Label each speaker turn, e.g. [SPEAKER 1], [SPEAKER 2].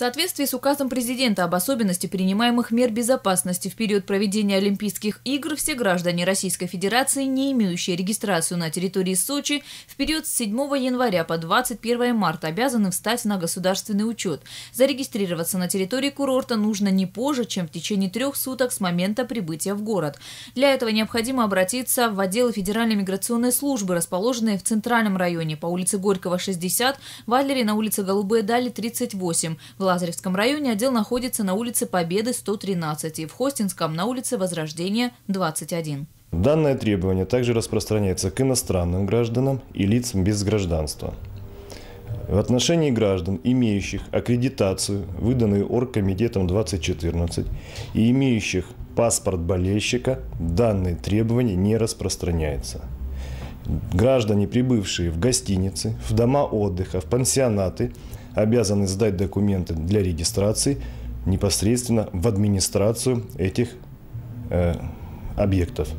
[SPEAKER 1] соответствии с указом президента об особенности принимаемых мер безопасности в период проведения Олимпийских игр все граждане Российской Федерации, не имеющие регистрацию на территории Сочи, в период с 7 января по 21 марта обязаны встать на государственный учет. Зарегистрироваться на территории курорта нужно не позже, чем в течение трех суток с момента прибытия в город. Для этого необходимо обратиться в отделы Федеральной миграционной службы, расположенные в центральном районе по улице Горького 60, Валери на улице Голубые Дали 38, Лазаревском районе отдел а находится на улице Победы 113 и в Хостинском на улице Возрождения 21.
[SPEAKER 2] Данное требование также распространяется к иностранным гражданам и лицам без гражданства. В отношении граждан, имеющих аккредитацию, выданную Оргкомитетом 2014, и имеющих паспорт болельщика, данные требования не распространяются граждане, прибывшие в гостиницы, в дома отдыха, в пансионаты, обязаны сдать документы для регистрации непосредственно в администрацию этих э, объектов.